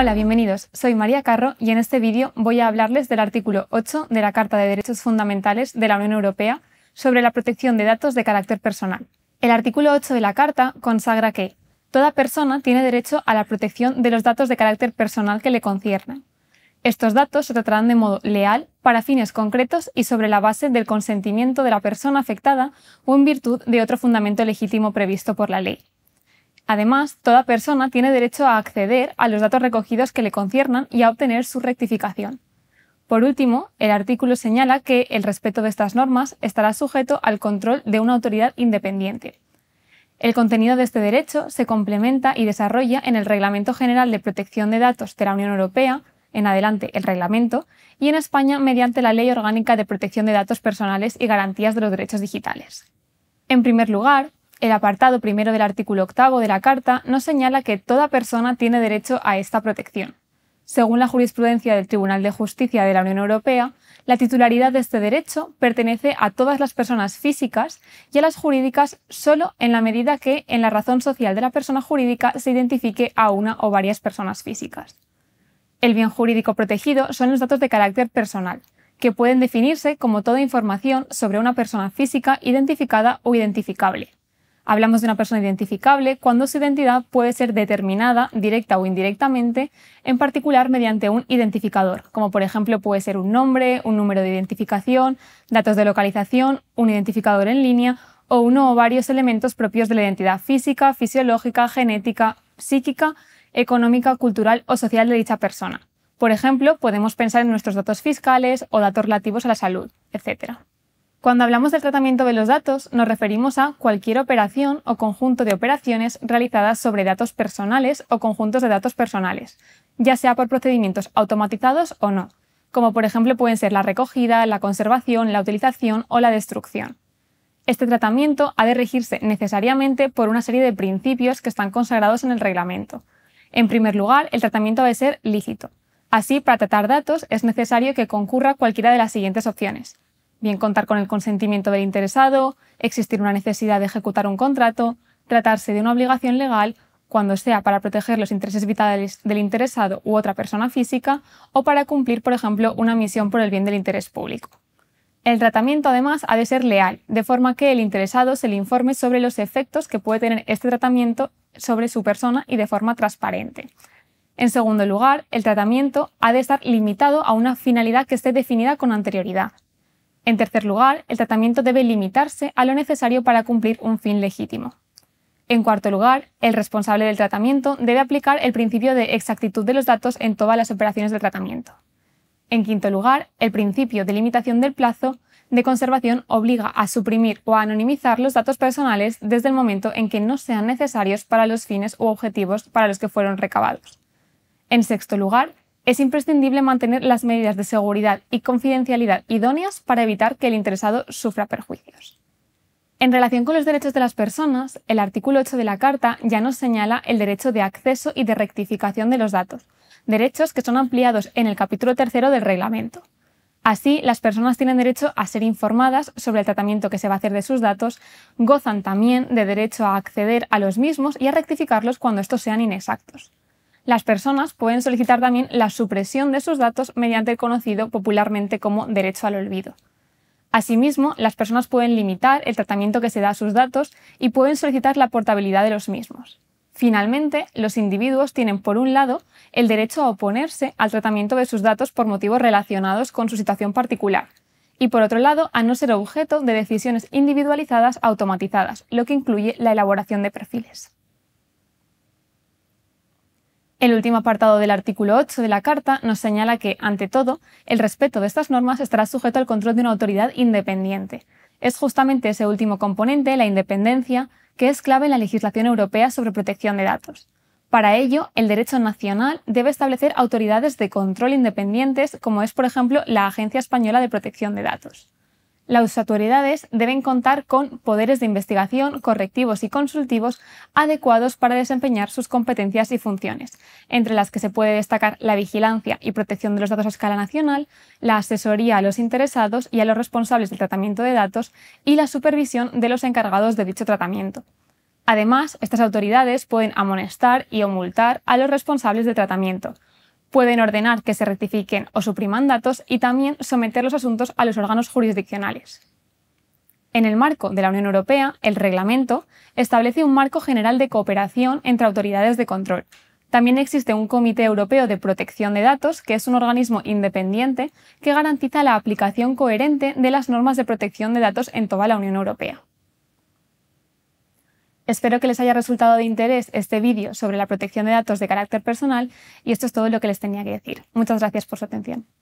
Hola, bienvenidos. Soy María Carro y en este vídeo voy a hablarles del artículo 8 de la Carta de Derechos Fundamentales de la Unión Europea sobre la protección de datos de carácter personal. El artículo 8 de la Carta consagra que toda persona tiene derecho a la protección de los datos de carácter personal que le conciernen. Estos datos se tratarán de modo leal, para fines concretos y sobre la base del consentimiento de la persona afectada o en virtud de otro fundamento legítimo previsto por la ley. Además, toda persona tiene derecho a acceder a los datos recogidos que le conciernan y a obtener su rectificación. Por último, el artículo señala que el respeto de estas normas estará sujeto al control de una autoridad independiente. El contenido de este derecho se complementa y desarrolla en el Reglamento General de Protección de Datos de la Unión Europea, en adelante el reglamento, y en España mediante la Ley Orgánica de Protección de Datos Personales y Garantías de los Derechos Digitales. En primer lugar, el apartado primero del artículo octavo de la Carta nos señala que toda persona tiene derecho a esta protección. Según la jurisprudencia del Tribunal de Justicia de la Unión Europea, la titularidad de este derecho pertenece a todas las personas físicas y a las jurídicas solo en la medida que en la razón social de la persona jurídica se identifique a una o varias personas físicas. El bien jurídico protegido son los datos de carácter personal, que pueden definirse como toda información sobre una persona física identificada o identificable. Hablamos de una persona identificable cuando su identidad puede ser determinada directa o indirectamente, en particular mediante un identificador, como por ejemplo puede ser un nombre, un número de identificación, datos de localización, un identificador en línea o uno o varios elementos propios de la identidad física, fisiológica, genética, psíquica, económica, cultural o social de dicha persona. Por ejemplo, podemos pensar en nuestros datos fiscales o datos relativos a la salud, etc. Cuando hablamos del tratamiento de los datos, nos referimos a cualquier operación o conjunto de operaciones realizadas sobre datos personales o conjuntos de datos personales, ya sea por procedimientos automatizados o no, como por ejemplo pueden ser la recogida, la conservación, la utilización o la destrucción. Este tratamiento ha de regirse necesariamente por una serie de principios que están consagrados en el reglamento. En primer lugar, el tratamiento debe ser lícito. Así, para tratar datos es necesario que concurra cualquiera de las siguientes opciones bien contar con el consentimiento del interesado, existir una necesidad de ejecutar un contrato, tratarse de una obligación legal cuando sea para proteger los intereses vitales del interesado u otra persona física o para cumplir, por ejemplo, una misión por el bien del interés público. El tratamiento, además, ha de ser leal, de forma que el interesado se le informe sobre los efectos que puede tener este tratamiento sobre su persona y de forma transparente. En segundo lugar, el tratamiento ha de estar limitado a una finalidad que esté definida con anterioridad, en tercer lugar, el tratamiento debe limitarse a lo necesario para cumplir un fin legítimo. En cuarto lugar, el responsable del tratamiento debe aplicar el principio de exactitud de los datos en todas las operaciones de tratamiento. En quinto lugar, el principio de limitación del plazo de conservación obliga a suprimir o a anonimizar los datos personales desde el momento en que no sean necesarios para los fines u objetivos para los que fueron recabados. En sexto lugar, es imprescindible mantener las medidas de seguridad y confidencialidad idóneas para evitar que el interesado sufra perjuicios. En relación con los derechos de las personas, el artículo 8 de la Carta ya nos señala el derecho de acceso y de rectificación de los datos, derechos que son ampliados en el capítulo 3 del reglamento. Así, las personas tienen derecho a ser informadas sobre el tratamiento que se va a hacer de sus datos, gozan también de derecho a acceder a los mismos y a rectificarlos cuando estos sean inexactos. Las personas pueden solicitar también la supresión de sus datos mediante el conocido popularmente como derecho al olvido. Asimismo, las personas pueden limitar el tratamiento que se da a sus datos y pueden solicitar la portabilidad de los mismos. Finalmente, los individuos tienen, por un lado, el derecho a oponerse al tratamiento de sus datos por motivos relacionados con su situación particular, y por otro lado, a no ser objeto de decisiones individualizadas automatizadas, lo que incluye la elaboración de perfiles. El último apartado del artículo 8 de la Carta nos señala que, ante todo, el respeto de estas normas estará sujeto al control de una autoridad independiente. Es justamente ese último componente, la independencia, que es clave en la legislación europea sobre protección de datos. Para ello, el derecho nacional debe establecer autoridades de control independientes, como es, por ejemplo, la Agencia Española de Protección de Datos las autoridades deben contar con poderes de investigación, correctivos y consultivos adecuados para desempeñar sus competencias y funciones, entre las que se puede destacar la vigilancia y protección de los datos a escala nacional, la asesoría a los interesados y a los responsables del tratamiento de datos y la supervisión de los encargados de dicho tratamiento. Además, estas autoridades pueden amonestar y o multar a los responsables de tratamiento, pueden ordenar que se rectifiquen o supriman datos y también someter los asuntos a los órganos jurisdiccionales. En el marco de la Unión Europea, el reglamento establece un marco general de cooperación entre autoridades de control. También existe un Comité Europeo de Protección de Datos, que es un organismo independiente que garantiza la aplicación coherente de las normas de protección de datos en toda la Unión Europea. Espero que les haya resultado de interés este vídeo sobre la protección de datos de carácter personal y esto es todo lo que les tenía que decir. Muchas gracias por su atención.